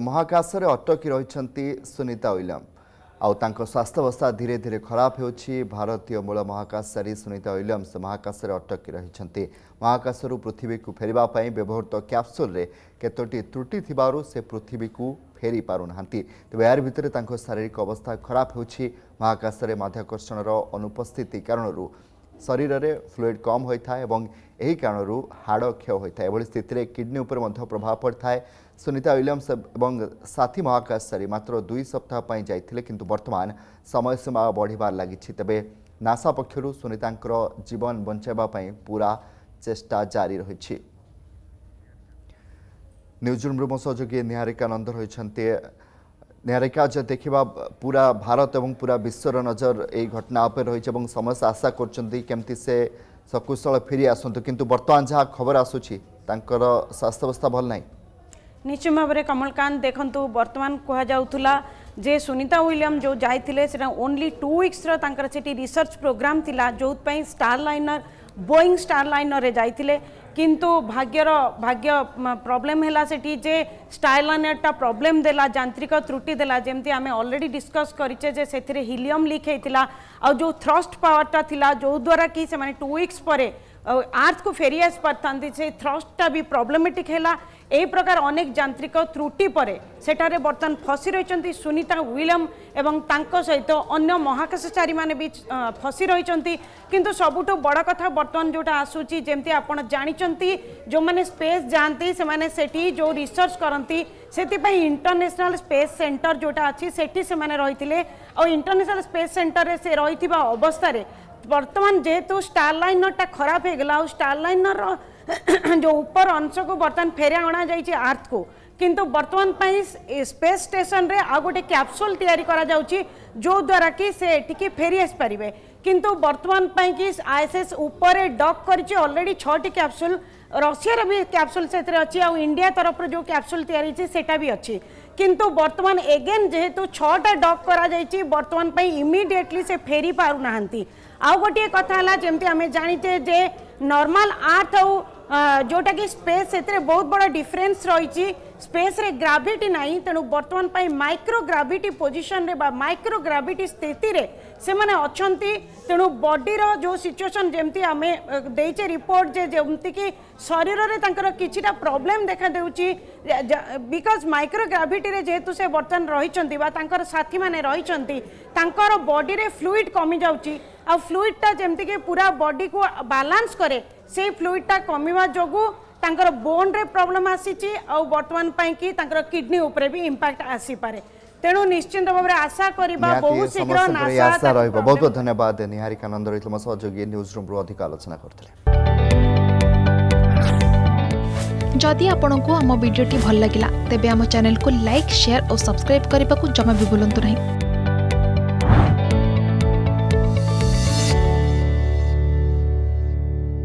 ମହାକାଶରେ ଅଟକି ରହିଛନ୍ତି ସୁନିତା ୱିଲିୟମ୍ ଆଉ ତାଙ୍କ ସ୍ୱାସ୍ଥ୍ୟାବସ୍ଥା ଧୀରେ ଧୀରେ ଖରାପ ହେଉଛି ଭାରତୀୟ ମୂଳ ମହାକାଶଚାରୀ ସୁନିତା ୱିଲିୟମ୍ସ ମହାକାଶରେ ଅଟକି ରହିଛନ୍ତି ମହାକାଶରୁ ପୃଥିବୀକୁ ଫେରିବା ପାଇଁ ବ୍ୟବହୃତ କ୍ୟାପସୁଲ୍ରେ କେତୋଟି ତ୍ରୁଟି ଥିବାରୁ ସେ ପୃଥିବୀକୁ ଫେରିପାରୁନାହାନ୍ତି ତେବେ ଏହାରି ଭିତରେ ତାଙ୍କ ଶାରୀରିକ ଅବସ୍ଥା ଖରାପ ହେଉଛି ମହାକାଶରେ ମାଧ୍ୟାକର୍ଷଣର ଅନୁପସ୍ଥିତି କାରଣରୁ ଶରୀରରେ ଫ୍ଲୁଇଡ୍ କମ୍ ହୋଇଥାଏ ଏବଂ ଏହି କାରଣରୁ ହାଡ଼ କ୍ଷୟ ହୋଇଥାଏ ଏଭଳି ସ୍ଥିତିରେ କିଡ଼ନୀ ଉପରେ ମଧ୍ୟ ପ୍ରଭାବ ପଡ଼ିଥାଏ ସୁନିତା ୱିଲିୟମ୍ସ ଏବଂ ସାଥୀ ମହାକାଶଚାରୀ ମାତ୍ର ଦୁଇ ସପ୍ତାହ ପାଇଁ ଯାଇଥିଲେ କିନ୍ତୁ ବର୍ତ୍ତମାନ ସମୟସୀମା ବଢ଼ିବାରେ ଲାଗିଛି ତେବେ ନାସା ପକ୍ଷରୁ ସୁନିତାଙ୍କର ଜୀବନ ବଞ୍ଚାଇବା ପାଇଁ ପୁରା ଚେଷ୍ଟା ଜାରି ରହିଛି ନ୍ୟୁଜ୍ରୁମ୍ରୁ ମୋ ସହଯୋଗୀ ନିହାରିକା ନନ୍ଦ ରହିଛନ୍ତି નેહરિકા જે દેખા પૂરા ભારત એવું પૂરા વિશ્વર નજર એ ઘટના ઉપર રહી છે સમસ્ત આશા કરતી કેમતી સે સકુશળ ફેરી આસતુ કિંતુ બર્તમાન જા ખબર આસુચી તાંકર સ્વાસ્થ્યાવસ્થા ભલ નહીં নিশ্চয় ভাবে কমলকান্ত দেখুন বর্তমান কুহযাওলা যে সুনীতা উইলিয়াম যে যাই সেটা ওনলি টু উইক্সর তাঁর সেটি রিসর্চ প্রোগ্রাম লা যে স্টার লাইনর বোয়িং স্টার লাইনরে যাই किंतु भाग्यर भाग्य प्रोब्लेम है सेठी जे स्टाइलानेटा प्रोब्लेम देला यांत्रिक त्रुटि देला जमी आम अलरेडी डिस्कस करें से हिलियम लिक होता आ जो थ्रस्ट पावरटा थी जो द्वारा कि टू विक्स पर আর্থ को फेरी आसपारी से थ्रस्टा भी प्रोब्लेमेटिक है এই প্রকার অনেক যান্ত্রিক ত্রুটি পরে সেটার বর্তমান ফসি রয়েছেন সুনিতা উইলম এবং তাঙ্ক সহিত অন্য মহাকাশচারী মানে বি ফসি রয়েছেন কিন্তু সবুঠু বড় কথা বর্তমান যেটা আসুচি যেমতি আপনার জাঁচান যে স্পেস যাতে সে সেটি যে রিসর্চ করতে সেপাই ইন্টরন্যাশনাল স্পেস সেন্টর যেটা আছে সেটি সে রয়েছে ও ইন্টরন্যাশনাল স্পেস সেন্টরের সে রয়েছে অবস্থায় बर्तमान जेहेतु स्टार लाइन लाइनरटा खराब हो गला स्टार लाइनर जो ऊपर अंश को बर्तमान फेरा अणा जा आर्थ को किंतु बर्तमान पर स्पेस रे आ गोटे क्यापसोल या जो द्वारा कि से फेरी आसपारे কিন্তু বর্তমান পাইকি আইএসএস উপরে ডক করেছে অলরেডি ছটি ক্যাপসুল রশিয়ার বি ক্যাপসুল সেতরে অছি আর ইন্ডিয়া তরফর যে ক্যাপসুল তৈরি হয়েছে সেটা বি অছি কিন্তু বর্তমান এগেন যেহেতু ছটা ডক করা যাইছি বর্তমান পাই ইমিডিয়েটলি সে ফেরি পারু নাহান্তি আউ গোটিয়ে কথা হলা যেমতি আমি জানিছে যে নর্মাল আর্থ আউ যোটা কি স্পেস সেতরে বহুত বড় ডিফরেন্স রয়েছে ସ୍ପେସ୍ରେ ଗ୍ରାଭିଟି ନାହିଁ ତେଣୁ ବର୍ତ୍ତମାନ ପାଇଁ ମାଇକ୍ରୋ ଗ୍ରାଭିଟି ପୋଜିସନ୍ରେ ବା ମାଇକ୍ରୋ ଗ୍ରାଭିଟି ସ୍ଥିତିରେ ସେମାନେ ଅଛନ୍ତି ତେଣୁ ବଡିର ଯେଉଁ ସିଚୁଏସନ୍ ଯେମିତି ଆମେ ଦେଇଛେ ରିପୋର୍ଟ ଯେ ଯେମିତିକି ଶରୀରରେ ତାଙ୍କର କିଛିଟା ପ୍ରୋବ୍ଲେମ୍ ଦେଖାଦେଉଛି ବିକଜ୍ ମାଇକ୍ରୋ ଗ୍ରାଭିଟିରେ ଯେହେତୁ ସେ ବର୍ତ୍ତମାନ ରହିଛନ୍ତି ବା ତାଙ୍କର ସାଥୀମାନେ ରହିଛନ୍ତି ତାଙ୍କର ବଡିରେ ଫ୍ଲୁଇଡ୍ କମିଯାଉଛି ଆଉ ଫ୍ଲୁଇଡ଼୍ଟା ଯେମିତିକି ପୁରା ବଡିକୁ ବାଲାନ୍ସ କରେ ସେଇ ଫ୍ଲୁଇଡ଼୍ଟା କମିବା ଯୋଗୁଁ ତାଙ୍କର ବୋନ୍ରେ ପ୍ରୋବ୍ଲେମ୍ ଆସିଛି ଆଉ ବର୍ତ୍ତମାନ ପାଇଁ କି ତାଙ୍କର କିଡନୀ ଉପରେ ବି ଇମ୍ପାକ୍ଟ ଆସିପାରେ ତେଣୁ ନିଶ୍ଚିନ୍ତ ଭାବରେ ଆଶା କରିବା ବହୁ ଶୀଘ୍ର ଆଶା ରହିବ ବହୁତ ବହୁତ ଧନ୍ୟବାଦ ନିହାରିକା ନନ୍ଦ ରହିଥିଲେ ମୋ ସହଯୋଗୀ ନ୍ୟୁଜ୍ ରୁମ୍ରୁ ଅଧିକ ଆଲୋଚନା କରିଥିଲେ ଯଦି ଆପଣଙ୍କୁ ଆମ ଭିଡ଼ିଓଟି ଭଲ ଲାଗିଲା ତେବେ ଆମ ଚ୍ୟାନେଲକୁ ଲାଇକ୍ ସେୟାର ଓ ସବସ୍କ୍ରାଇବ୍ କରିବାକୁ ଜମା ବି ଭୁଲନ୍ତୁ ନାହିଁ